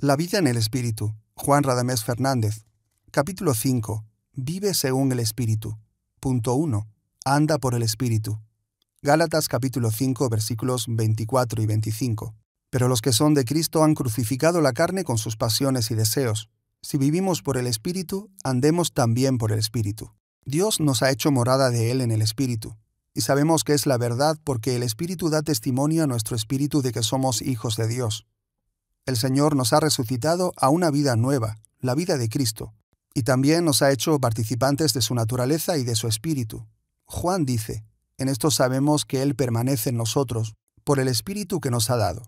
La vida en el Espíritu. Juan Radamés Fernández. Capítulo 5. Vive según el Espíritu. Punto 1. Anda por el Espíritu. Gálatas capítulo 5 versículos 24 y 25. Pero los que son de Cristo han crucificado la carne con sus pasiones y deseos. Si vivimos por el Espíritu, andemos también por el Espíritu. Dios nos ha hecho morada de Él en el Espíritu. Y sabemos que es la verdad porque el Espíritu da testimonio a nuestro Espíritu de que somos hijos de Dios. El Señor nos ha resucitado a una vida nueva, la vida de Cristo, y también nos ha hecho participantes de su naturaleza y de su espíritu. Juan dice, en esto sabemos que Él permanece en nosotros, por el espíritu que nos ha dado.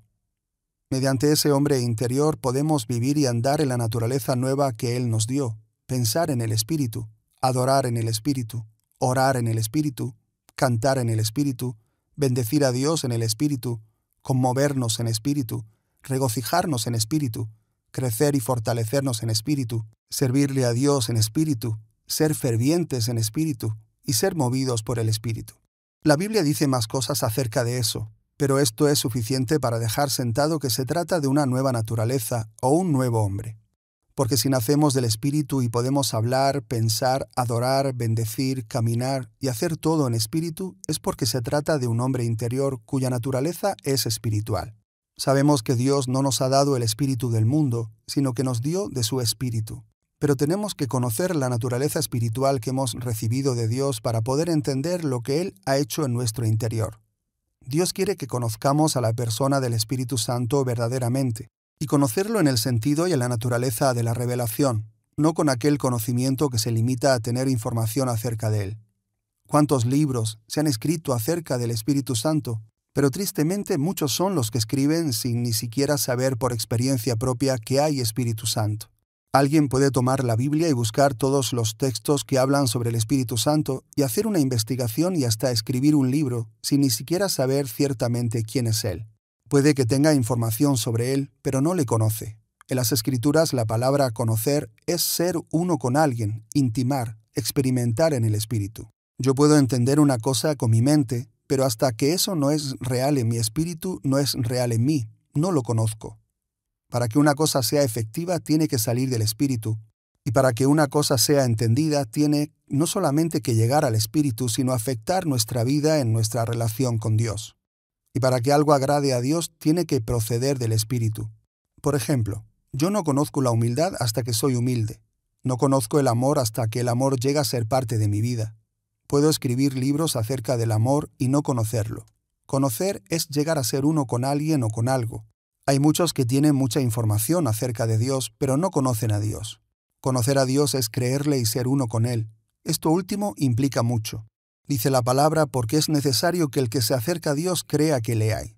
Mediante ese hombre interior podemos vivir y andar en la naturaleza nueva que Él nos dio, pensar en el espíritu, adorar en el espíritu, orar en el espíritu, cantar en el espíritu, bendecir a Dios en el espíritu, conmovernos en espíritu, regocijarnos en espíritu, crecer y fortalecernos en espíritu, servirle a Dios en espíritu, ser fervientes en espíritu y ser movidos por el espíritu. La Biblia dice más cosas acerca de eso, pero esto es suficiente para dejar sentado que se trata de una nueva naturaleza o un nuevo hombre. Porque si nacemos del espíritu y podemos hablar, pensar, adorar, bendecir, caminar y hacer todo en espíritu, es porque se trata de un hombre interior cuya naturaleza es espiritual. Sabemos que Dios no nos ha dado el espíritu del mundo, sino que nos dio de su espíritu. Pero tenemos que conocer la naturaleza espiritual que hemos recibido de Dios para poder entender lo que Él ha hecho en nuestro interior. Dios quiere que conozcamos a la persona del Espíritu Santo verdaderamente, y conocerlo en el sentido y en la naturaleza de la revelación, no con aquel conocimiento que se limita a tener información acerca de Él. ¿Cuántos libros se han escrito acerca del Espíritu Santo? Pero tristemente muchos son los que escriben sin ni siquiera saber por experiencia propia que hay Espíritu Santo. Alguien puede tomar la Biblia y buscar todos los textos que hablan sobre el Espíritu Santo y hacer una investigación y hasta escribir un libro sin ni siquiera saber ciertamente quién es Él. Puede que tenga información sobre Él, pero no le conoce. En las Escrituras la palabra conocer es ser uno con alguien, intimar, experimentar en el Espíritu. Yo puedo entender una cosa con mi mente, pero hasta que eso no es real en mi espíritu, no es real en mí, no lo conozco. Para que una cosa sea efectiva tiene que salir del espíritu, y para que una cosa sea entendida tiene no solamente que llegar al espíritu, sino afectar nuestra vida en nuestra relación con Dios. Y para que algo agrade a Dios tiene que proceder del espíritu. Por ejemplo, yo no conozco la humildad hasta que soy humilde. No conozco el amor hasta que el amor llega a ser parte de mi vida. Puedo escribir libros acerca del amor y no conocerlo. Conocer es llegar a ser uno con alguien o con algo. Hay muchos que tienen mucha información acerca de Dios, pero no conocen a Dios. Conocer a Dios es creerle y ser uno con Él. Esto último implica mucho. Dice la palabra porque es necesario que el que se acerca a Dios crea que le hay.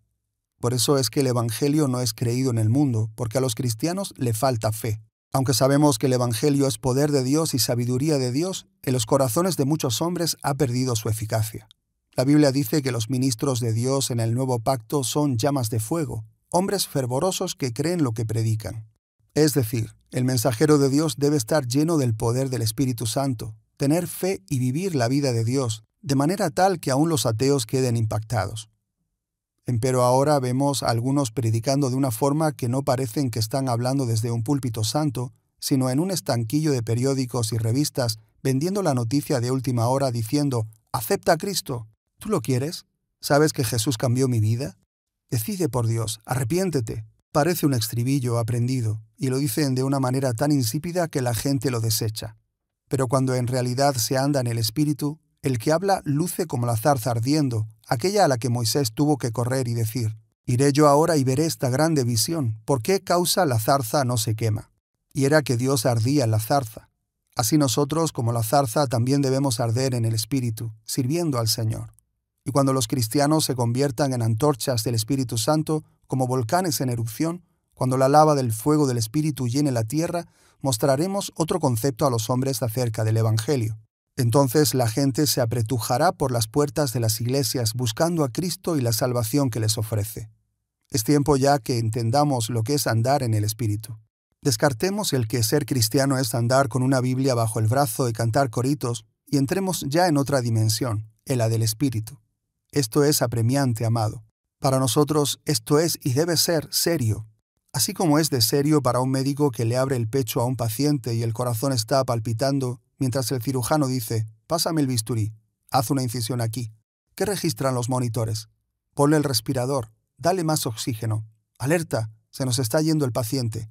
Por eso es que el Evangelio no es creído en el mundo, porque a los cristianos le falta fe. Aunque sabemos que el Evangelio es poder de Dios y sabiduría de Dios, en los corazones de muchos hombres ha perdido su eficacia. La Biblia dice que los ministros de Dios en el nuevo pacto son llamas de fuego, hombres fervorosos que creen lo que predican. Es decir, el mensajero de Dios debe estar lleno del poder del Espíritu Santo, tener fe y vivir la vida de Dios, de manera tal que aún los ateos queden impactados. Em, pero ahora vemos a algunos predicando de una forma que no parecen que están hablando desde un púlpito santo, sino en un estanquillo de periódicos y revistas, vendiendo la noticia de última hora diciendo, acepta a Cristo. ¿Tú lo quieres? ¿Sabes que Jesús cambió mi vida? Decide por Dios, arrepiéntete. Parece un estribillo aprendido, y lo dicen de una manera tan insípida que la gente lo desecha. Pero cuando en realidad se anda en el Espíritu, el que habla luce como la zarza ardiendo, aquella a la que Moisés tuvo que correr y decir, Iré yo ahora y veré esta grande visión, ¿por qué causa la zarza no se quema? Y era que Dios ardía en la zarza. Así nosotros, como la zarza, también debemos arder en el Espíritu, sirviendo al Señor. Y cuando los cristianos se conviertan en antorchas del Espíritu Santo, como volcanes en erupción, cuando la lava del fuego del Espíritu llene la tierra, mostraremos otro concepto a los hombres acerca del Evangelio. Entonces la gente se apretujará por las puertas de las iglesias buscando a Cristo y la salvación que les ofrece. Es tiempo ya que entendamos lo que es andar en el Espíritu. Descartemos el que ser cristiano es andar con una Biblia bajo el brazo y cantar coritos, y entremos ya en otra dimensión, en la del Espíritu. Esto es apremiante, amado. Para nosotros esto es y debe ser serio, así como es de serio para un médico que le abre el pecho a un paciente y el corazón está palpitando mientras el cirujano dice, pásame el bisturí, haz una incisión aquí. ¿Qué registran los monitores? Ponle el respirador, dale más oxígeno. Alerta, se nos está yendo el paciente.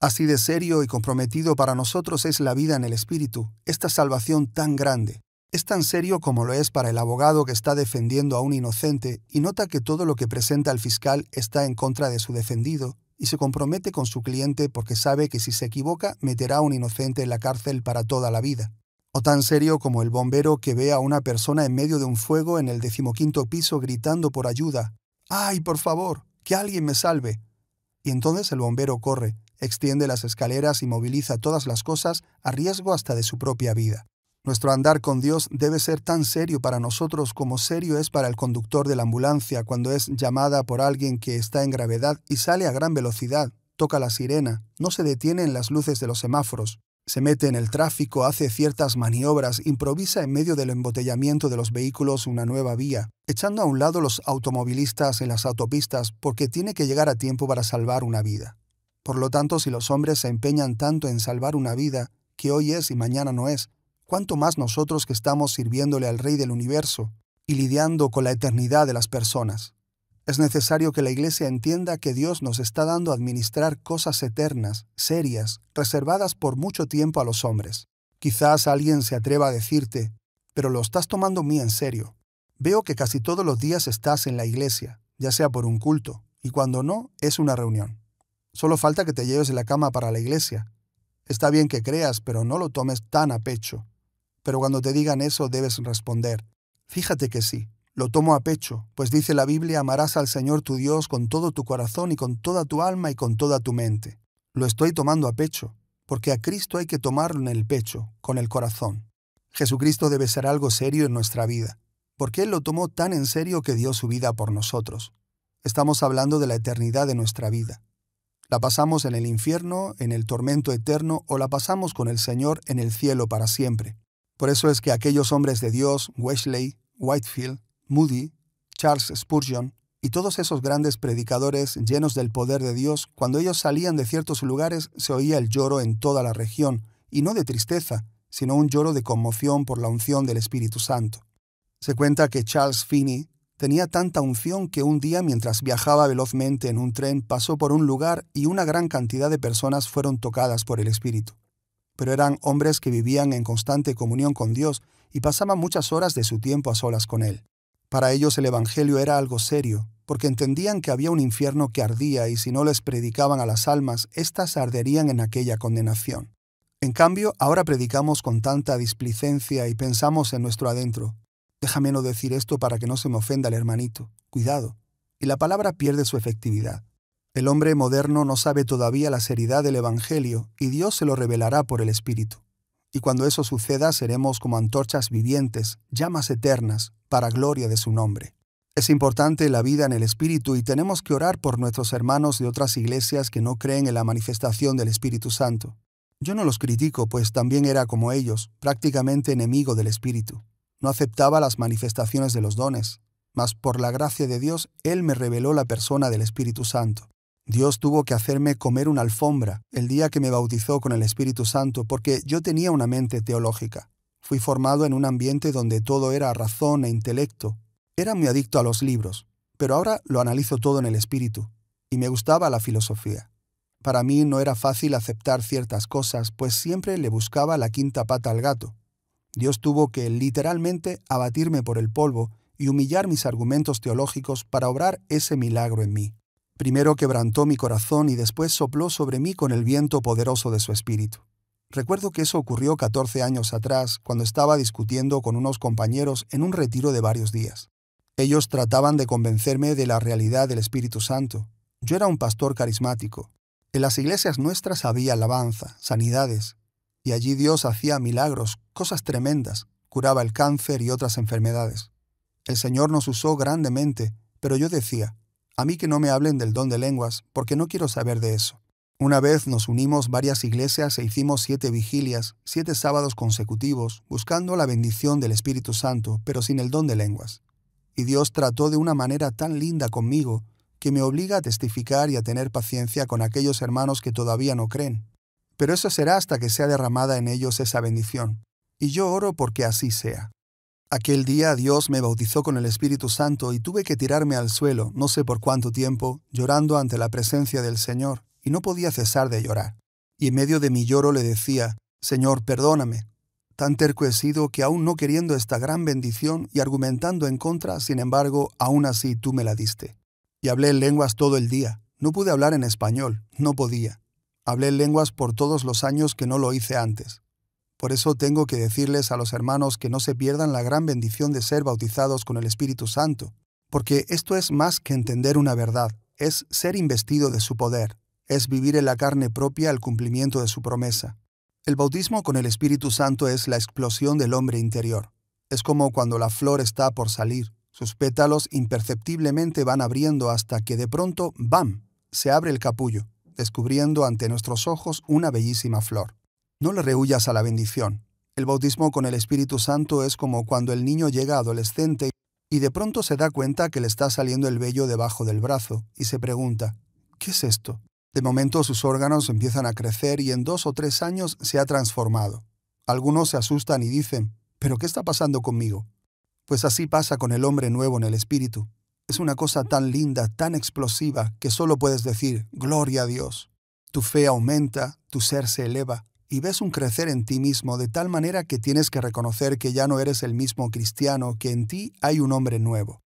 Así de serio y comprometido para nosotros es la vida en el espíritu, esta salvación tan grande. Es tan serio como lo es para el abogado que está defendiendo a un inocente y nota que todo lo que presenta el fiscal está en contra de su defendido y se compromete con su cliente porque sabe que si se equivoca meterá a un inocente en la cárcel para toda la vida. O tan serio como el bombero que ve a una persona en medio de un fuego en el decimoquinto piso gritando por ayuda. ¡Ay, por favor! ¡Que alguien me salve! Y entonces el bombero corre, extiende las escaleras y moviliza todas las cosas a riesgo hasta de su propia vida. Nuestro andar con Dios debe ser tan serio para nosotros como serio es para el conductor de la ambulancia cuando es llamada por alguien que está en gravedad y sale a gran velocidad, toca la sirena, no se detiene en las luces de los semáforos, se mete en el tráfico, hace ciertas maniobras, improvisa en medio del embotellamiento de los vehículos una nueva vía, echando a un lado los automovilistas en las autopistas porque tiene que llegar a tiempo para salvar una vida. Por lo tanto, si los hombres se empeñan tanto en salvar una vida, que hoy es y mañana no es, cuánto más nosotros que estamos sirviéndole al Rey del universo y lidiando con la eternidad de las personas. Es necesario que la Iglesia entienda que Dios nos está dando a administrar cosas eternas, serias, reservadas por mucho tiempo a los hombres. Quizás alguien se atreva a decirte, pero lo estás tomando muy en serio. Veo que casi todos los días estás en la iglesia, ya sea por un culto, y cuando no, es una reunión. Solo falta que te lleves de la cama para la iglesia. Está bien que creas, pero no lo tomes tan a pecho pero cuando te digan eso debes responder, fíjate que sí, lo tomo a pecho, pues dice la Biblia, amarás al Señor tu Dios con todo tu corazón y con toda tu alma y con toda tu mente. Lo estoy tomando a pecho, porque a Cristo hay que tomarlo en el pecho, con el corazón. Jesucristo debe ser algo serio en nuestra vida, porque Él lo tomó tan en serio que dio su vida por nosotros. Estamos hablando de la eternidad de nuestra vida. La pasamos en el infierno, en el tormento eterno, o la pasamos con el Señor en el cielo para siempre. Por eso es que aquellos hombres de Dios, Wesley, Whitefield, Moody, Charles Spurgeon y todos esos grandes predicadores llenos del poder de Dios, cuando ellos salían de ciertos lugares se oía el lloro en toda la región, y no de tristeza, sino un lloro de conmoción por la unción del Espíritu Santo. Se cuenta que Charles Finney tenía tanta unción que un día mientras viajaba velozmente en un tren pasó por un lugar y una gran cantidad de personas fueron tocadas por el Espíritu pero eran hombres que vivían en constante comunión con Dios y pasaban muchas horas de su tiempo a solas con Él. Para ellos el Evangelio era algo serio, porque entendían que había un infierno que ardía y si no les predicaban a las almas, éstas arderían en aquella condenación. En cambio, ahora predicamos con tanta displicencia y pensamos en nuestro adentro. Déjame no decir esto para que no se me ofenda el hermanito. Cuidado. Y la palabra pierde su efectividad. El hombre moderno no sabe todavía la seriedad del Evangelio y Dios se lo revelará por el Espíritu. Y cuando eso suceda seremos como antorchas vivientes, llamas eternas, para gloria de su nombre. Es importante la vida en el Espíritu y tenemos que orar por nuestros hermanos de otras iglesias que no creen en la manifestación del Espíritu Santo. Yo no los critico, pues también era como ellos, prácticamente enemigo del Espíritu. No aceptaba las manifestaciones de los dones, mas por la gracia de Dios Él me reveló la persona del Espíritu Santo. Dios tuvo que hacerme comer una alfombra el día que me bautizó con el Espíritu Santo porque yo tenía una mente teológica. Fui formado en un ambiente donde todo era razón e intelecto. Era muy adicto a los libros, pero ahora lo analizo todo en el espíritu, y me gustaba la filosofía. Para mí no era fácil aceptar ciertas cosas, pues siempre le buscaba la quinta pata al gato. Dios tuvo que literalmente abatirme por el polvo y humillar mis argumentos teológicos para obrar ese milagro en mí. Primero quebrantó mi corazón y después sopló sobre mí con el viento poderoso de su espíritu. Recuerdo que eso ocurrió 14 años atrás, cuando estaba discutiendo con unos compañeros en un retiro de varios días. Ellos trataban de convencerme de la realidad del Espíritu Santo. Yo era un pastor carismático. En las iglesias nuestras había alabanza, sanidades, y allí Dios hacía milagros, cosas tremendas, curaba el cáncer y otras enfermedades. El Señor nos usó grandemente, pero yo decía, a mí que no me hablen del don de lenguas, porque no quiero saber de eso. Una vez nos unimos varias iglesias e hicimos siete vigilias, siete sábados consecutivos, buscando la bendición del Espíritu Santo, pero sin el don de lenguas. Y Dios trató de una manera tan linda conmigo, que me obliga a testificar y a tener paciencia con aquellos hermanos que todavía no creen. Pero eso será hasta que sea derramada en ellos esa bendición. Y yo oro porque así sea. Aquel día Dios me bautizó con el Espíritu Santo y tuve que tirarme al suelo, no sé por cuánto tiempo, llorando ante la presencia del Señor, y no podía cesar de llorar. Y en medio de mi lloro le decía, Señor, perdóname. Tan terco he sido que aún no queriendo esta gran bendición y argumentando en contra, sin embargo, aún así tú me la diste. Y hablé en lenguas todo el día. No pude hablar en español, no podía. Hablé en lenguas por todos los años que no lo hice antes. Por eso tengo que decirles a los hermanos que no se pierdan la gran bendición de ser bautizados con el Espíritu Santo, porque esto es más que entender una verdad, es ser investido de su poder, es vivir en la carne propia al cumplimiento de su promesa. El bautismo con el Espíritu Santo es la explosión del hombre interior. Es como cuando la flor está por salir, sus pétalos imperceptiblemente van abriendo hasta que de pronto, ¡bam!, se abre el capullo, descubriendo ante nuestros ojos una bellísima flor. No le rehuyas a la bendición. El bautismo con el Espíritu Santo es como cuando el niño llega adolescente y de pronto se da cuenta que le está saliendo el vello debajo del brazo y se pregunta, ¿qué es esto? De momento sus órganos empiezan a crecer y en dos o tres años se ha transformado. Algunos se asustan y dicen, ¿pero qué está pasando conmigo? Pues así pasa con el hombre nuevo en el espíritu. Es una cosa tan linda, tan explosiva, que solo puedes decir, Gloria a Dios. Tu fe aumenta, tu ser se eleva, y ves un crecer en ti mismo de tal manera que tienes que reconocer que ya no eres el mismo cristiano, que en ti hay un hombre nuevo.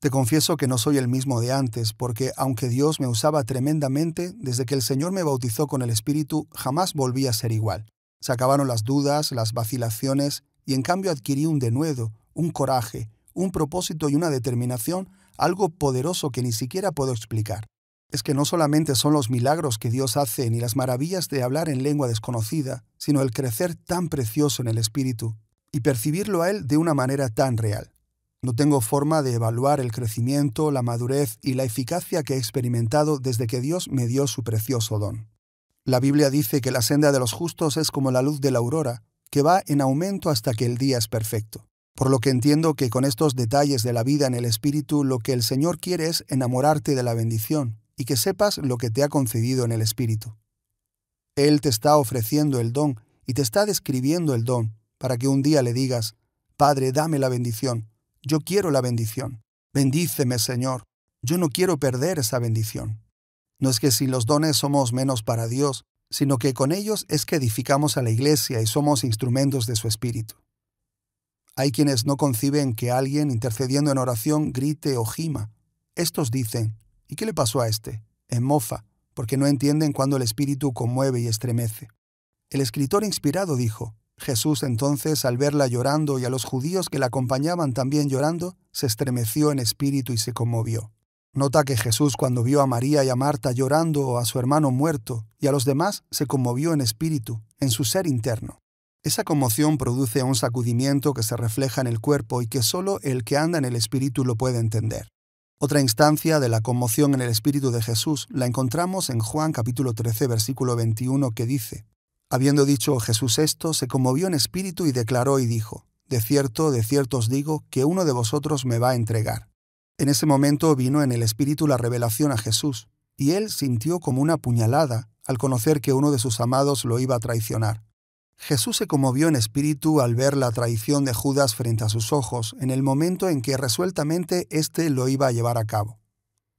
Te confieso que no soy el mismo de antes, porque aunque Dios me usaba tremendamente, desde que el Señor me bautizó con el Espíritu, jamás volví a ser igual. Se acabaron las dudas, las vacilaciones, y en cambio adquirí un denuedo, un coraje, un propósito y una determinación, algo poderoso que ni siquiera puedo explicar es que no solamente son los milagros que Dios hace ni las maravillas de hablar en lengua desconocida, sino el crecer tan precioso en el Espíritu y percibirlo a Él de una manera tan real. No tengo forma de evaluar el crecimiento, la madurez y la eficacia que he experimentado desde que Dios me dio su precioso don. La Biblia dice que la senda de los justos es como la luz de la aurora, que va en aumento hasta que el día es perfecto. Por lo que entiendo que con estos detalles de la vida en el Espíritu lo que el Señor quiere es enamorarte de la bendición, y que sepas lo que te ha concedido en el Espíritu. Él te está ofreciendo el don y te está describiendo el don para que un día le digas, Padre, dame la bendición, yo quiero la bendición, bendíceme Señor, yo no quiero perder esa bendición. No es que sin los dones somos menos para Dios, sino que con ellos es que edificamos a la iglesia y somos instrumentos de su espíritu. Hay quienes no conciben que alguien intercediendo en oración grite o gima. Estos dicen, ¿Y qué le pasó a este? En mofa, porque no entienden cuando el espíritu conmueve y estremece. El escritor inspirado dijo, Jesús entonces, al verla llorando y a los judíos que la acompañaban también llorando, se estremeció en espíritu y se conmovió. Nota que Jesús cuando vio a María y a Marta llorando o a su hermano muerto y a los demás, se conmovió en espíritu, en su ser interno. Esa conmoción produce un sacudimiento que se refleja en el cuerpo y que solo el que anda en el espíritu lo puede entender. Otra instancia de la conmoción en el Espíritu de Jesús la encontramos en Juan capítulo 13, versículo 21, que dice, Habiendo dicho Jesús esto, se conmovió en espíritu y declaró y dijo, De cierto, de cierto os digo, que uno de vosotros me va a entregar. En ese momento vino en el espíritu la revelación a Jesús, y él sintió como una puñalada al conocer que uno de sus amados lo iba a traicionar. Jesús se conmovió en espíritu al ver la traición de Judas frente a sus ojos en el momento en que resueltamente éste lo iba a llevar a cabo.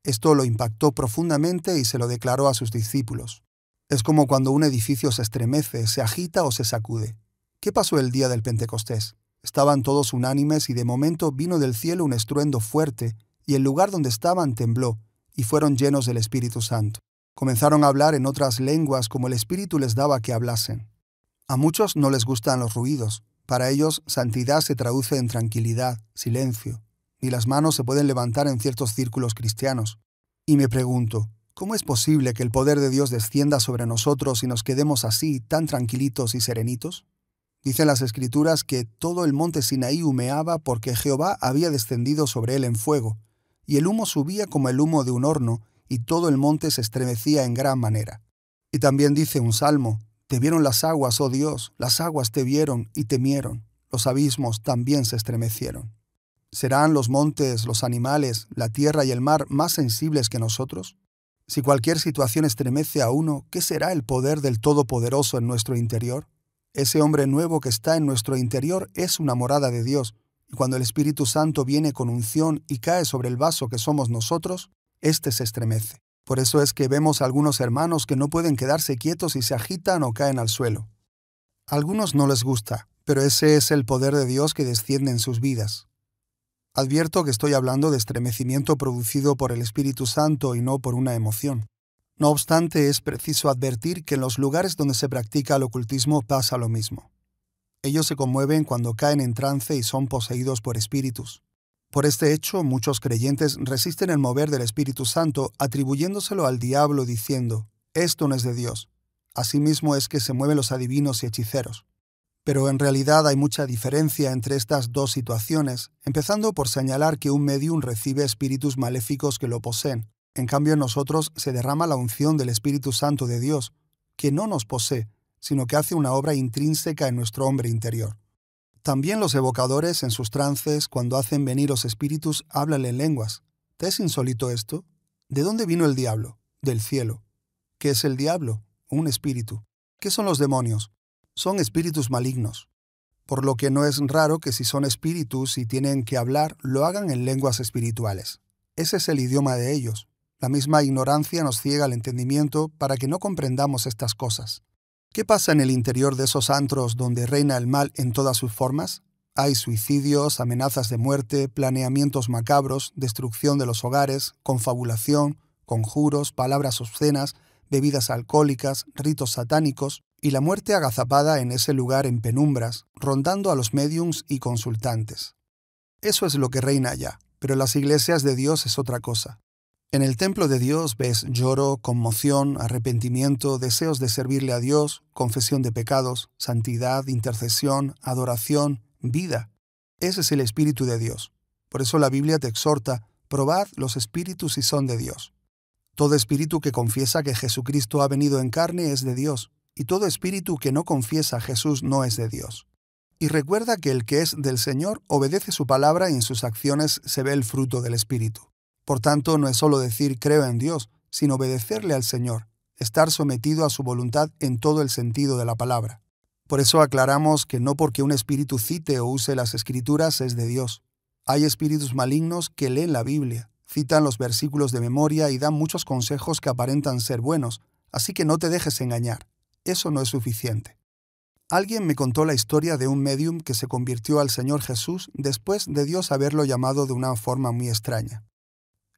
Esto lo impactó profundamente y se lo declaró a sus discípulos. Es como cuando un edificio se estremece, se agita o se sacude. ¿Qué pasó el día del Pentecostés? Estaban todos unánimes y de momento vino del cielo un estruendo fuerte, y el lugar donde estaban tembló, y fueron llenos del Espíritu Santo. Comenzaron a hablar en otras lenguas como el Espíritu les daba que hablasen. A muchos no les gustan los ruidos. Para ellos, santidad se traduce en tranquilidad, silencio. Ni las manos se pueden levantar en ciertos círculos cristianos. Y me pregunto, ¿cómo es posible que el poder de Dios descienda sobre nosotros y nos quedemos así, tan tranquilitos y serenitos? Dicen las Escrituras que todo el monte Sinaí humeaba porque Jehová había descendido sobre él en fuego, y el humo subía como el humo de un horno, y todo el monte se estremecía en gran manera. Y también dice un salmo, te vieron las aguas, oh Dios, las aguas te vieron y temieron, los abismos también se estremecieron. ¿Serán los montes, los animales, la tierra y el mar más sensibles que nosotros? Si cualquier situación estremece a uno, ¿qué será el poder del Todopoderoso en nuestro interior? Ese hombre nuevo que está en nuestro interior es una morada de Dios, y cuando el Espíritu Santo viene con unción y cae sobre el vaso que somos nosotros, éste se estremece. Por eso es que vemos algunos hermanos que no pueden quedarse quietos y se agitan o caen al suelo. A algunos no les gusta, pero ese es el poder de Dios que desciende en sus vidas. Advierto que estoy hablando de estremecimiento producido por el Espíritu Santo y no por una emoción. No obstante, es preciso advertir que en los lugares donde se practica el ocultismo pasa lo mismo. Ellos se conmueven cuando caen en trance y son poseídos por espíritus. Por este hecho, muchos creyentes resisten el mover del Espíritu Santo atribuyéndoselo al diablo diciendo, esto no es de Dios. Asimismo es que se mueven los adivinos y hechiceros. Pero en realidad hay mucha diferencia entre estas dos situaciones, empezando por señalar que un medium recibe espíritus maléficos que lo poseen. En cambio, en nosotros se derrama la unción del Espíritu Santo de Dios, que no nos posee, sino que hace una obra intrínseca en nuestro hombre interior. También los evocadores en sus trances, cuando hacen venir los espíritus, hablan en lenguas. ¿Te es insólito esto? ¿De dónde vino el diablo? Del cielo. ¿Qué es el diablo? Un espíritu. ¿Qué son los demonios? Son espíritus malignos. Por lo que no es raro que si son espíritus y tienen que hablar, lo hagan en lenguas espirituales. Ese es el idioma de ellos. La misma ignorancia nos ciega el entendimiento para que no comprendamos estas cosas. ¿Qué pasa en el interior de esos antros donde reina el mal en todas sus formas? Hay suicidios, amenazas de muerte, planeamientos macabros, destrucción de los hogares, confabulación, conjuros, palabras obscenas, bebidas alcohólicas, ritos satánicos y la muerte agazapada en ese lugar en penumbras, rondando a los mediums y consultantes. Eso es lo que reina allá, pero las iglesias de Dios es otra cosa. En el templo de Dios ves lloro, conmoción, arrepentimiento, deseos de servirle a Dios, confesión de pecados, santidad, intercesión, adoración, vida. Ese es el Espíritu de Dios. Por eso la Biblia te exhorta, probad los espíritus si son de Dios. Todo espíritu que confiesa que Jesucristo ha venido en carne es de Dios, y todo espíritu que no confiesa a Jesús no es de Dios. Y recuerda que el que es del Señor obedece su palabra y en sus acciones se ve el fruto del Espíritu. Por tanto, no es solo decir creo en Dios, sino obedecerle al Señor, estar sometido a su voluntad en todo el sentido de la palabra. Por eso aclaramos que no porque un espíritu cite o use las escrituras es de Dios. Hay espíritus malignos que leen la Biblia, citan los versículos de memoria y dan muchos consejos que aparentan ser buenos, así que no te dejes engañar. Eso no es suficiente. Alguien me contó la historia de un medium que se convirtió al Señor Jesús después de Dios haberlo llamado de una forma muy extraña.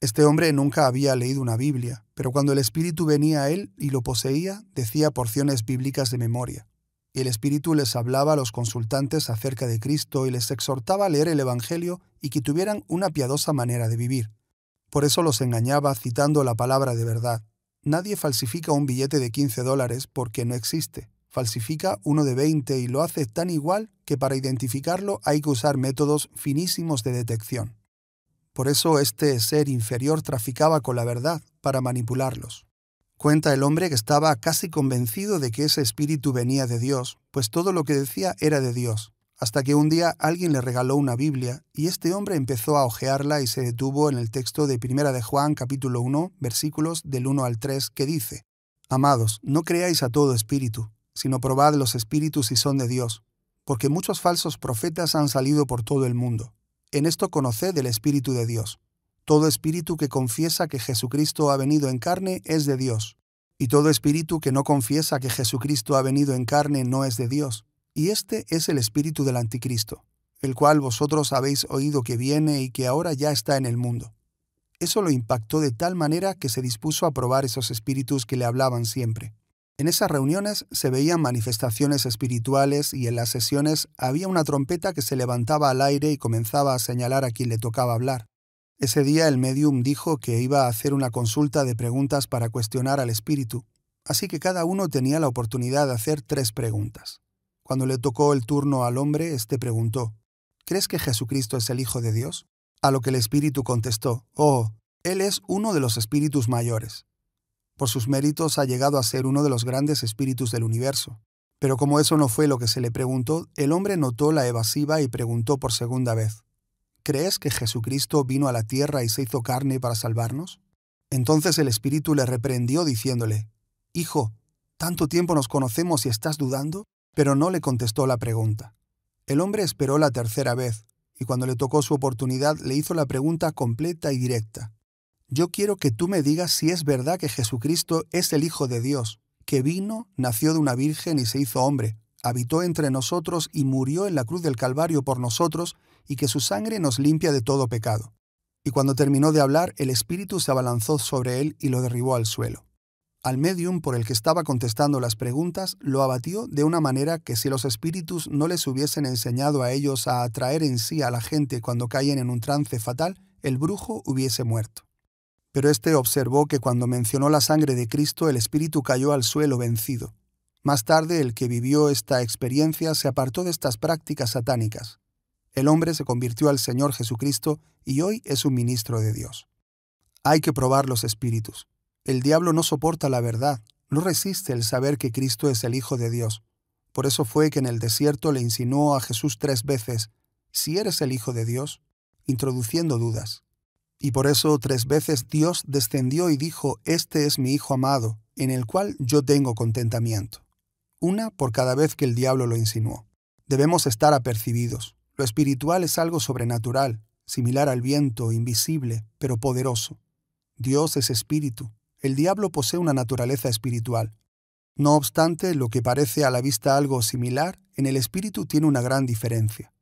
Este hombre nunca había leído una Biblia, pero cuando el Espíritu venía a él y lo poseía, decía porciones bíblicas de memoria. Y el Espíritu les hablaba a los consultantes acerca de Cristo y les exhortaba a leer el Evangelio y que tuvieran una piadosa manera de vivir. Por eso los engañaba citando la palabra de verdad. Nadie falsifica un billete de 15 dólares porque no existe. Falsifica uno de 20 y lo hace tan igual que para identificarlo hay que usar métodos finísimos de detección. Por eso este ser inferior traficaba con la verdad para manipularlos. Cuenta el hombre que estaba casi convencido de que ese espíritu venía de Dios, pues todo lo que decía era de Dios, hasta que un día alguien le regaló una Biblia y este hombre empezó a hojearla y se detuvo en el texto de Primera de Juan capítulo 1, versículos del 1 al 3, que dice, Amados, no creáis a todo espíritu, sino probad los espíritus si son de Dios, porque muchos falsos profetas han salido por todo el mundo. En esto conoced el Espíritu de Dios. Todo espíritu que confiesa que Jesucristo ha venido en carne es de Dios, y todo espíritu que no confiesa que Jesucristo ha venido en carne no es de Dios. Y este es el espíritu del anticristo, el cual vosotros habéis oído que viene y que ahora ya está en el mundo. Eso lo impactó de tal manera que se dispuso a probar esos espíritus que le hablaban siempre. En esas reuniones se veían manifestaciones espirituales y en las sesiones había una trompeta que se levantaba al aire y comenzaba a señalar a quien le tocaba hablar. Ese día el medium dijo que iba a hacer una consulta de preguntas para cuestionar al espíritu, así que cada uno tenía la oportunidad de hacer tres preguntas. Cuando le tocó el turno al hombre, éste preguntó, ¿Crees que Jesucristo es el Hijo de Dios? A lo que el espíritu contestó, Oh, Él es uno de los espíritus mayores. Por sus méritos ha llegado a ser uno de los grandes espíritus del universo. Pero como eso no fue lo que se le preguntó, el hombre notó la evasiva y preguntó por segunda vez, ¿Crees que Jesucristo vino a la tierra y se hizo carne para salvarnos? Entonces el espíritu le reprendió diciéndole, Hijo, tanto tiempo nos conocemos y estás dudando, pero no le contestó la pregunta. El hombre esperó la tercera vez, y cuando le tocó su oportunidad le hizo la pregunta completa y directa yo quiero que tú me digas si es verdad que Jesucristo es el Hijo de Dios, que vino, nació de una virgen y se hizo hombre, habitó entre nosotros y murió en la cruz del Calvario por nosotros, y que su sangre nos limpia de todo pecado. Y cuando terminó de hablar, el Espíritu se abalanzó sobre él y lo derribó al suelo. Al medium por el que estaba contestando las preguntas lo abatió de una manera que si los espíritus no les hubiesen enseñado a ellos a atraer en sí a la gente cuando caen en un trance fatal, el brujo hubiese muerto. Pero éste observó que cuando mencionó la sangre de Cristo el espíritu cayó al suelo vencido. Más tarde el que vivió esta experiencia se apartó de estas prácticas satánicas. El hombre se convirtió al Señor Jesucristo y hoy es un ministro de Dios. Hay que probar los espíritus. El diablo no soporta la verdad, no resiste el saber que Cristo es el Hijo de Dios. Por eso fue que en el desierto le insinuó a Jesús tres veces, si eres el Hijo de Dios, introduciendo dudas. Y por eso tres veces Dios descendió y dijo, Este es mi Hijo amado, en el cual yo tengo contentamiento. Una por cada vez que el diablo lo insinuó. Debemos estar apercibidos. Lo espiritual es algo sobrenatural, similar al viento, invisible, pero poderoso. Dios es espíritu. El diablo posee una naturaleza espiritual. No obstante, lo que parece a la vista algo similar, en el espíritu tiene una gran diferencia.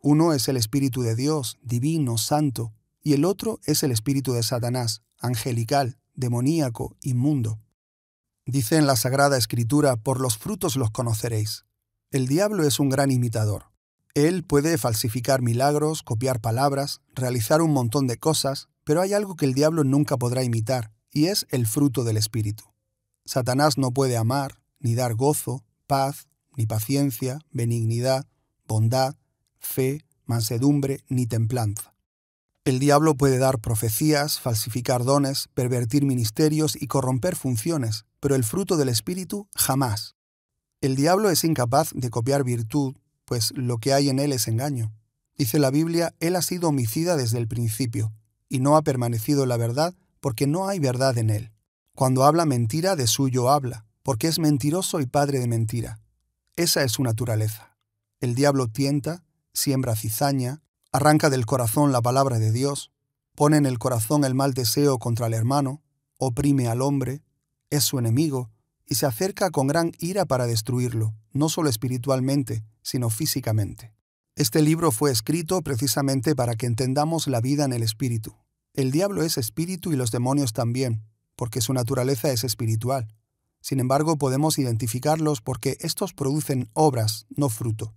Uno es el espíritu de Dios, divino, santo, y el otro es el espíritu de Satanás, angelical, demoníaco, inmundo. Dice en la Sagrada Escritura, por los frutos los conoceréis. El diablo es un gran imitador. Él puede falsificar milagros, copiar palabras, realizar un montón de cosas, pero hay algo que el diablo nunca podrá imitar, y es el fruto del Espíritu. Satanás no puede amar, ni dar gozo, paz, ni paciencia, benignidad, bondad, fe, mansedumbre, ni templanza. El diablo puede dar profecías, falsificar dones, pervertir ministerios y corromper funciones, pero el fruto del Espíritu jamás. El diablo es incapaz de copiar virtud, pues lo que hay en él es engaño. Dice la Biblia, Él ha sido homicida desde el principio, y no ha permanecido la verdad, porque no hay verdad en él. Cuando habla mentira, de suyo habla, porque es mentiroso y padre de mentira. Esa es su naturaleza. El diablo tienta, siembra cizaña, arranca del corazón la palabra de Dios, pone en el corazón el mal deseo contra el hermano, oprime al hombre, es su enemigo, y se acerca con gran ira para destruirlo, no solo espiritualmente, sino físicamente. Este libro fue escrito precisamente para que entendamos la vida en el espíritu. El diablo es espíritu y los demonios también, porque su naturaleza es espiritual. Sin embargo, podemos identificarlos porque estos producen obras, no fruto.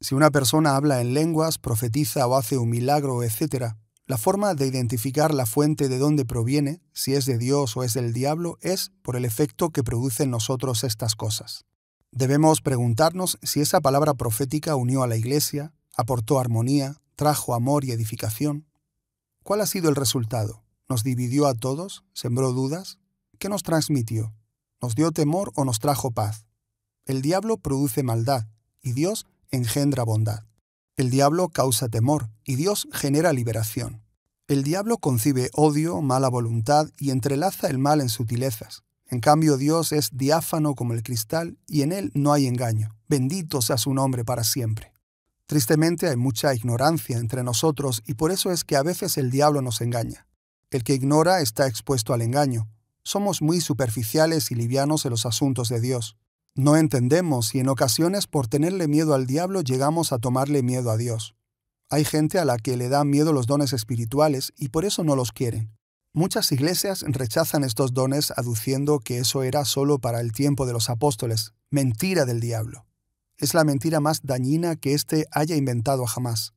Si una persona habla en lenguas, profetiza o hace un milagro, etc., la forma de identificar la fuente de dónde proviene, si es de Dios o es del diablo, es por el efecto que producen nosotros estas cosas. Debemos preguntarnos si esa palabra profética unió a la Iglesia, aportó armonía, trajo amor y edificación. ¿Cuál ha sido el resultado? ¿Nos dividió a todos? ¿Sembró dudas? ¿Qué nos transmitió? ¿Nos dio temor o nos trajo paz? El diablo produce maldad y Dios engendra bondad. El diablo causa temor y Dios genera liberación. El diablo concibe odio, mala voluntad y entrelaza el mal en sutilezas. En cambio, Dios es diáfano como el cristal y en él no hay engaño. Bendito sea su nombre para siempre. Tristemente hay mucha ignorancia entre nosotros y por eso es que a veces el diablo nos engaña. El que ignora está expuesto al engaño. Somos muy superficiales y livianos en los asuntos de Dios. No entendemos y en ocasiones por tenerle miedo al diablo llegamos a tomarle miedo a Dios. Hay gente a la que le dan miedo los dones espirituales y por eso no los quieren. Muchas iglesias rechazan estos dones aduciendo que eso era solo para el tiempo de los apóstoles, mentira del diablo. Es la mentira más dañina que éste haya inventado jamás.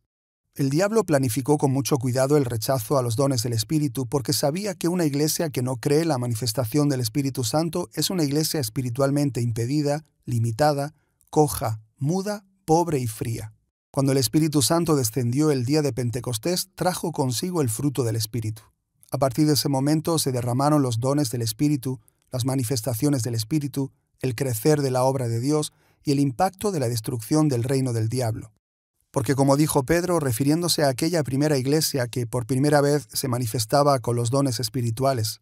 El diablo planificó con mucho cuidado el rechazo a los dones del Espíritu porque sabía que una iglesia que no cree la manifestación del Espíritu Santo es una iglesia espiritualmente impedida, limitada, coja, muda, pobre y fría. Cuando el Espíritu Santo descendió el día de Pentecostés, trajo consigo el fruto del Espíritu. A partir de ese momento se derramaron los dones del Espíritu, las manifestaciones del Espíritu, el crecer de la obra de Dios y el impacto de la destrucción del reino del diablo porque como dijo Pedro, refiriéndose a aquella primera iglesia que por primera vez se manifestaba con los dones espirituales,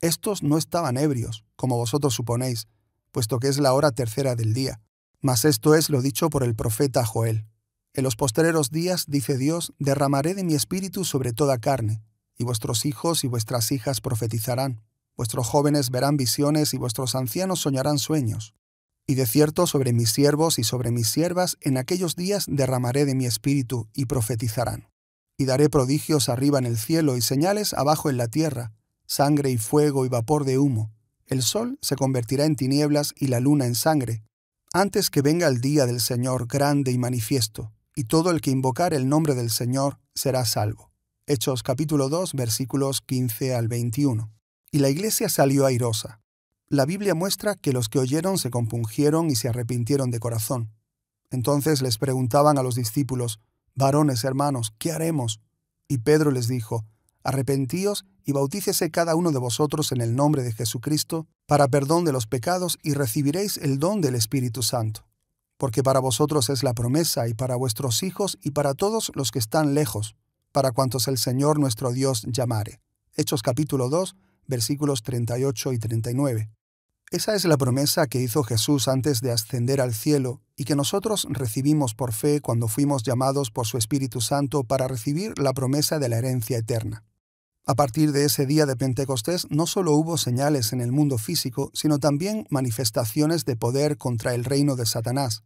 estos no estaban ebrios, como vosotros suponéis, puesto que es la hora tercera del día. Mas esto es lo dicho por el profeta Joel. En los postreros días, dice Dios, derramaré de mi espíritu sobre toda carne, y vuestros hijos y vuestras hijas profetizarán, vuestros jóvenes verán visiones y vuestros ancianos soñarán sueños. Y de cierto sobre mis siervos y sobre mis siervas en aquellos días derramaré de mi espíritu y profetizarán. Y daré prodigios arriba en el cielo y señales abajo en la tierra, sangre y fuego y vapor de humo. El sol se convertirá en tinieblas y la luna en sangre, antes que venga el día del Señor grande y manifiesto, y todo el que invocar el nombre del Señor será salvo. Hechos capítulo 2 versículos 15 al 21. Y la iglesia salió airosa, la Biblia muestra que los que oyeron se compungieron y se arrepintieron de corazón. Entonces les preguntaban a los discípulos, varones hermanos, ¿qué haremos? Y Pedro les dijo, arrepentíos y bautícese cada uno de vosotros en el nombre de Jesucristo, para perdón de los pecados, y recibiréis el don del Espíritu Santo. Porque para vosotros es la promesa, y para vuestros hijos, y para todos los que están lejos, para cuantos el Señor nuestro Dios llamare. Hechos capítulo 2, versículos 38 y 39. Esa es la promesa que hizo Jesús antes de ascender al cielo y que nosotros recibimos por fe cuando fuimos llamados por su Espíritu Santo para recibir la promesa de la herencia eterna. A partir de ese día de Pentecostés no solo hubo señales en el mundo físico, sino también manifestaciones de poder contra el reino de Satanás.